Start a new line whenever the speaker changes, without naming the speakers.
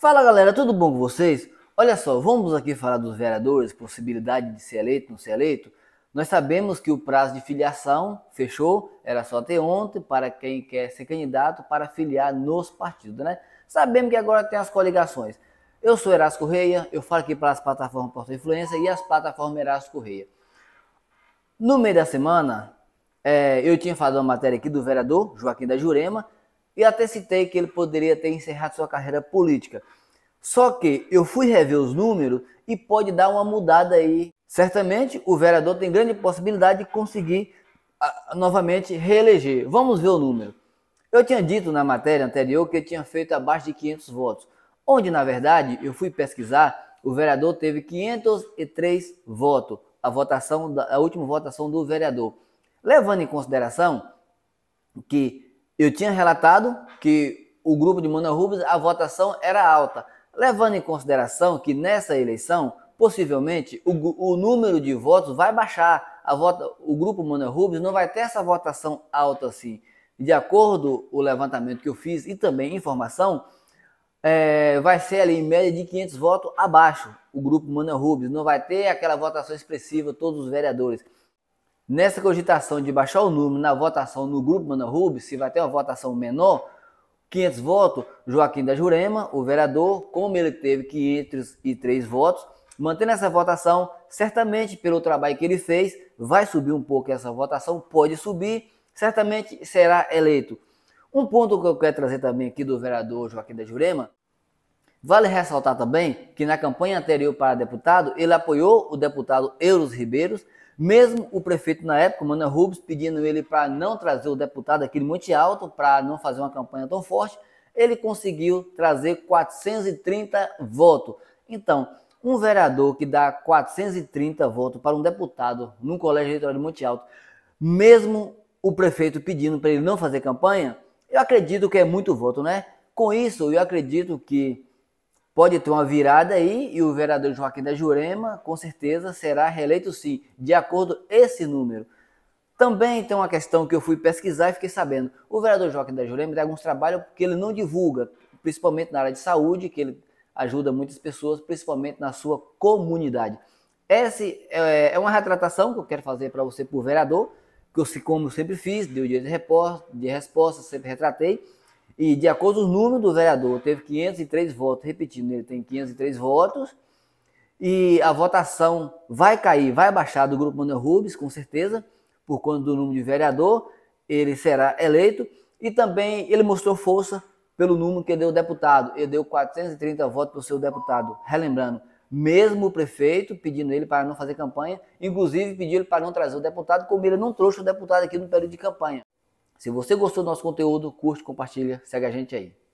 Fala galera, tudo bom com vocês? Olha só, vamos aqui falar dos vereadores, possibilidade de ser eleito, não ser eleito. Nós sabemos que o prazo de filiação fechou, era só até ontem para quem quer ser candidato para filiar nos partidos, né? Sabemos que agora tem as coligações. Eu sou Erasco Correia, eu falo aqui para as plataformas Porta Influência e as plataformas Erasco Correia. No meio da semana, é, eu tinha falado uma matéria aqui do vereador Joaquim da Jurema, e até citei que ele poderia ter encerrado sua carreira política. Só que eu fui rever os números e pode dar uma mudada aí. Certamente o vereador tem grande possibilidade de conseguir ah, novamente reeleger. Vamos ver o número. Eu tinha dito na matéria anterior que eu tinha feito abaixo de 500 votos, onde na verdade eu fui pesquisar, o vereador teve 503 votos, a votação da a última votação do vereador. Levando em consideração que eu tinha relatado que o grupo de Mano Rubens, a votação era alta, levando em consideração que nessa eleição, possivelmente, o, o número de votos vai baixar. A vota, o grupo Mano Rubens não vai ter essa votação alta assim. De acordo com o levantamento que eu fiz e também informação, é, vai ser ali em média de 500 votos abaixo o grupo Mano Rubens. Não vai ter aquela votação expressiva, todos os vereadores nessa cogitação de baixar o número na votação no grupo Mano Rubio, se vai ter uma votação menor, 500 votos, Joaquim da Jurema, o vereador, como ele teve 503 votos, mantendo essa votação, certamente pelo trabalho que ele fez, vai subir um pouco essa votação, pode subir, certamente será eleito. Um ponto que eu quero trazer também aqui do vereador Joaquim da Jurema Vale ressaltar também que na campanha anterior para deputado, ele apoiou o deputado Euros Ribeiros, mesmo o prefeito na época, Mano Rubens, pedindo ele para não trazer o deputado aqui de Monte Alto, para não fazer uma campanha tão forte, ele conseguiu trazer 430 votos. Então, um vereador que dá 430 votos para um deputado no Colégio Eleitoral de Monte Alto, mesmo o prefeito pedindo para ele não fazer campanha, eu acredito que é muito voto, né? Com isso, eu acredito que Pode ter uma virada aí e o vereador Joaquim da Jurema, com certeza, será reeleito sim, de acordo com esse número. Também tem uma questão que eu fui pesquisar e fiquei sabendo. O vereador Joaquim da Jurema tem alguns trabalhos que ele não divulga, principalmente na área de saúde, que ele ajuda muitas pessoas, principalmente na sua comunidade. Essa é, é uma retratação que eu quero fazer para você por vereador, que eu, como eu sempre fiz, deu direito de resposta sempre retratei. E de acordo com os números do vereador, teve 503 votos, repetindo, ele tem 503 votos. E a votação vai cair, vai baixar do grupo Manuel Rubens, com certeza, por conta do número de vereador, ele será eleito. E também ele mostrou força pelo número que deu o deputado. Ele deu 430 votos para o seu deputado. Relembrando, mesmo o prefeito pedindo ele para não fazer campanha, inclusive pediu ele para não trazer o deputado, como ele não trouxe o deputado aqui no período de campanha. Se você gostou do nosso conteúdo, curte, compartilha, segue a gente aí.